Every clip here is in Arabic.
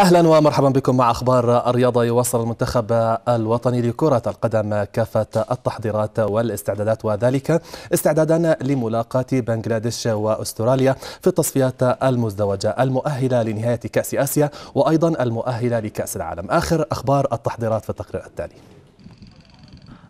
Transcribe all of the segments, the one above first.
اهلا ومرحبا بكم مع اخبار الرياضه يواصل المنتخب الوطني لكره القدم كافه التحضيرات والاستعدادات وذلك استعدادا لملاقاه بنغلاديش واستراليا في التصفيات المزدوجه المؤهله لنهايه كاس اسيا وايضا المؤهله لكاس العالم اخر اخبار التحضيرات في التقرير التالي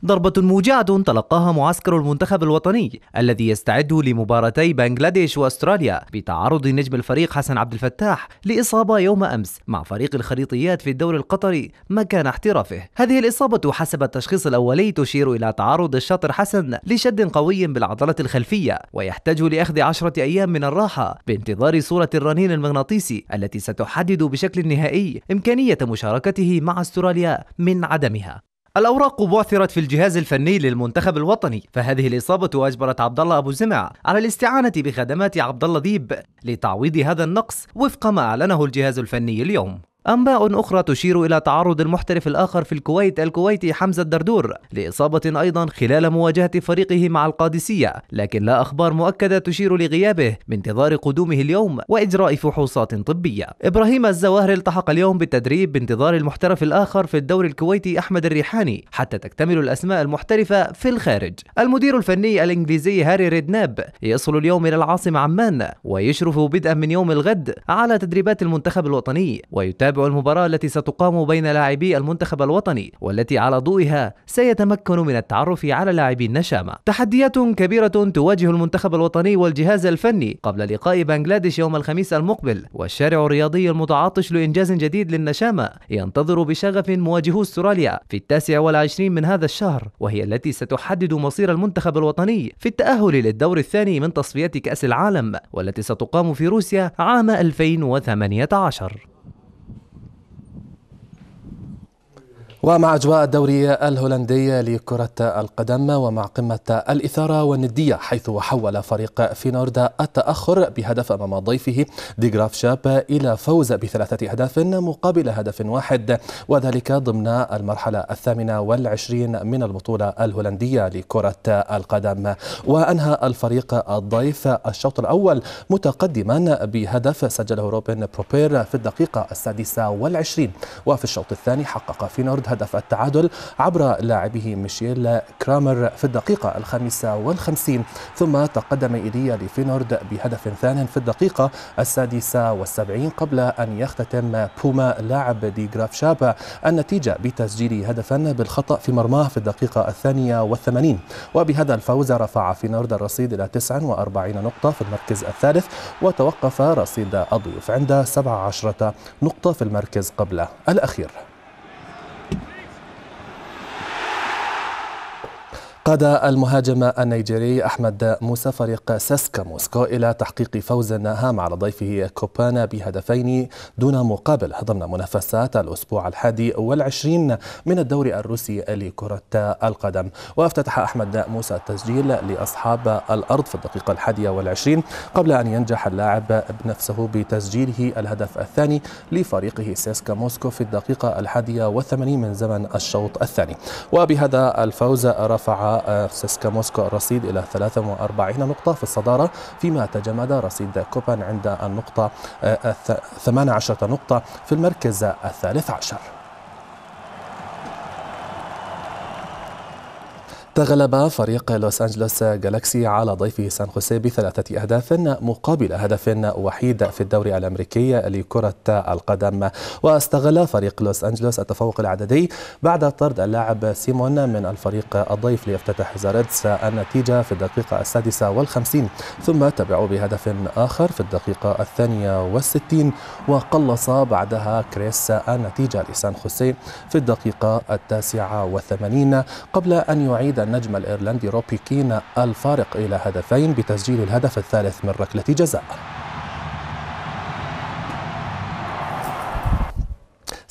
ضربة موجعة تلقاها معسكر المنتخب الوطني الذي يستعد لمباراتي بنغلاديش واستراليا بتعرض نجم الفريق حسن عبد الفتاح لإصابة يوم أمس مع فريق الخريطيات في الدوري القطري مكان احترافه هذه الإصابة حسب التشخيص الأولي تشير إلى تعرض الشاطر حسن لشد قوي بالعضلة الخلفية ويحتاج لأخذ عشرة أيام من الراحة بانتظار صورة الرنين المغناطيسي التي ستحدد بشكل نهائي إمكانية مشاركته مع استراليا من عدمها الأوراق بعثرت في الجهاز الفني للمنتخب الوطني فهذه الإصابة أجبرت عبد الله أبو زمع على الاستعانة بخدمات عبد الله ديب لتعويض هذا النقص وفق ما أعلنه الجهاز الفني اليوم أنباء أخرى تشير إلى تعرض المحترف الآخر في الكويت الكويتي حمزة الدردور لإصابة أيضا خلال مواجهة فريقه مع القادسية لكن لا أخبار مؤكدة تشير لغيابه بانتظار قدومه اليوم وإجراء فحوصات طبية إبراهيم الزواهر التحق اليوم بالتدريب بانتظار المحترف الآخر في الدوري الكويتي أحمد الريحاني حتى تكتمل الأسماء المحترفة في الخارج المدير الفني الإنجليزي هاري ريدناب يصل اليوم إلى العاصمة عمان ويشرف بدءا من يوم الغد على تدريبات المنتخب الوطني ويتابع نتابع المباراة التي ستقام بين لاعبي المنتخب الوطني والتي على ضوئها سيتمكن من التعرف على لاعبي النشامة تحديات كبيرة تواجه المنتخب الوطني والجهاز الفني قبل لقاء بنغلاديش يوم الخميس المقبل والشارع الرياضي المتعطش لإنجاز جديد للنشامة ينتظر بشغف مواجهو استراليا في التاسع والعشرين من هذا الشهر وهي التي ستحدد مصير المنتخب الوطني في التأهل للدور الثاني من تصفيات كأس العالم والتي ستقام في روسيا عام 2018 ومع أجواء الدوري الهولندي لكرة القدم ومع قمة الإثارة والندية حيث حول فريق فينوردا التأخر بهدف أمام ضيفه دي جراف شاب إلى فوز بثلاثة أهداف مقابل هدف واحد وذلك ضمن المرحلة الثامنة والعشرين من البطولة الهولندية لكرة القدم وأنهى الفريق الضيف الشوط الأول متقدما بهدف سجله روبن بروبير في الدقيقة السادسة والعشرين وفي الشوط الثاني حقق فينورد هدف التعادل عبر لاعبه ميشيل كرامر في الدقيقة الخامسة والخمسين ثم تقدم إيليا لفينورد بهدف ثان في الدقيقة السادسة والسبعين قبل أن يختتم بوما لاعب دي جراف شابا النتيجة بتسجيل هدفا بالخطأ في مرماه في الدقيقة الثانية والثمانين وبهذا الفوز رفع فينورد الرصيد إلى 49 نقطة في المركز الثالث وتوقف رصيد الضيوف عند 17 نقطة في المركز قبل الأخير قاد المهاجم النيجيري أحمد موسى فريق ساسكا موسكو إلى تحقيق فوز هام على ضيفه كوبانا بهدفين دون مقابل ضمن منافسات الأسبوع الحادي والعشرين من الدوري الروسي لكرة القدم وافتتح أحمد موسى التسجيل لأصحاب الأرض في الدقيقة الحادية والعشرين قبل أن ينجح اللاعب بنفسه بتسجيله الهدف الثاني لفريقه ساسكا موسكو في الدقيقة الحادية والثمانين من زمن الشوط الثاني وبهذا الفوز رفع سيسكا موسكو الرصيد إلى 43 نقطة في الصدارة فيما تجمد رصيد كوبان عند النقطة 18 آه، نقطة في المركز الثالث عشر تغلب فريق لوس أنجلوس جالاكسي على ضيفه سان خوسيه بثلاثة أهداف مقابل هدف وحيد في الدوري الأمريكي لكرة القدم واستغل فريق لوس أنجلوس التفوق العددي بعد طرد اللاعب سيمون من الفريق الضيف ليفتتح زاردس النتيجة في الدقيقة السادسة والخمسين ثم تبعوا بهدف آخر في الدقيقة الثانية والستين وقلص بعدها كريس النتيجة لسان خوسيه في الدقيقة التاسعة والثمانين قبل أن يعيد النجم الايرلندي روبي كينا الفارق الى هدفين بتسجيل الهدف الثالث من ركله جزاء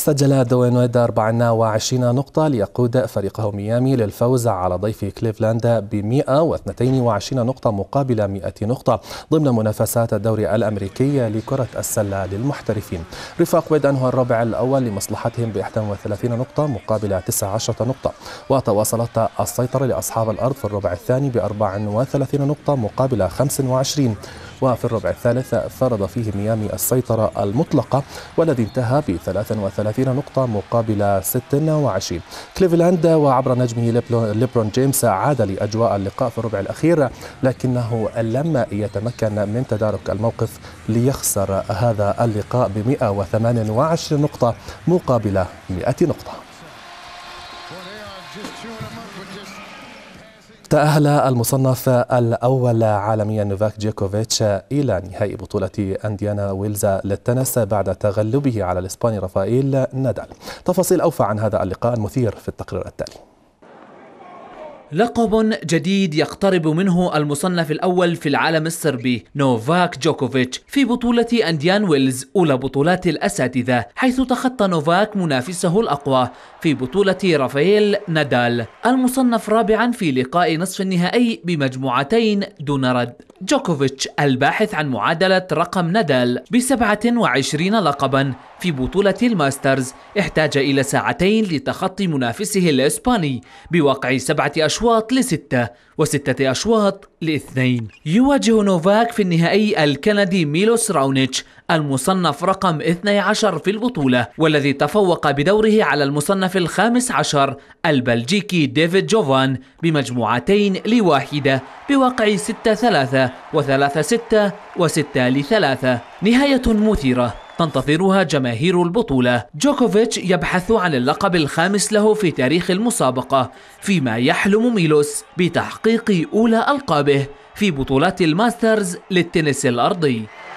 سجل ويد 24 نقطة ليقود فريقه ميامي للفوز على ضيف كليفلاند ب 122 نقطة مقابل 100 نقطة ضمن منافسات الدوري الأمريكي لكرة السلة للمحترفين رفاق ويد أنهى الرابع الأول لمصلحتهم ب 31 نقطة مقابل 19 نقطة وتواصلت السيطرة لأصحاب الأرض في الربع الثاني ب 34 نقطة مقابل 25 وفي الربع الثالث فرض فيه ميامي السيطرة المطلقة والذي انتهى ب 33 نقطة مقابل 26 كليفلاند وعبر نجمه ليبرون جيمس عاد لأجواء اللقاء في الربع الأخير لكنه لم يتمكن من تدارك الموقف ليخسر هذا اللقاء ب 128 نقطة مقابل 100 نقطة تأهل المصنف الأول عالميا نوفاك جيكوفيتش إلى نهائي بطولة أنديانا ويلز للتنس بعد تغلبه على الإسباني رافائيل نادال تفاصيل أوفى عن هذا اللقاء المثير في التقرير التالي لقب جديد يقترب منه المصنف الأول في العالم السربي نوفاك جوكوفيتش في بطولة أنديان ويلز أولى بطولات الأساتذة حيث تخطى نوفاك منافسه الأقوى في بطولة رافائيل نادال المصنف رابعا في لقاء نصف النهائي بمجموعتين دون رد جوكوفيتش الباحث عن معادلة رقم نادال ب 27 لقبا في بطولة الماسترز احتاج إلى ساعتين لتخطي منافسه الإسباني بواقع سبعة أشهر أشواط لستة وستة أشواط لاثنين يواجه نوفاك في النهائي الكندي ميلوس راونيتش المصنف رقم 12 في البطولة والذي تفوق بدوره على المصنف الخامس عشر البلجيكي ديفيد جوفان بمجموعتين لواحدة بواقع 6-3 و3-6 و6-3 نهاية مثيرة تنتظرها جماهير البطولة جوكوفيتش يبحث عن اللقب الخامس له في تاريخ المسابقة فيما يحلم ميلوس بتحقيق أولى ألقابه في بطولات الماسترز للتنس الأرضي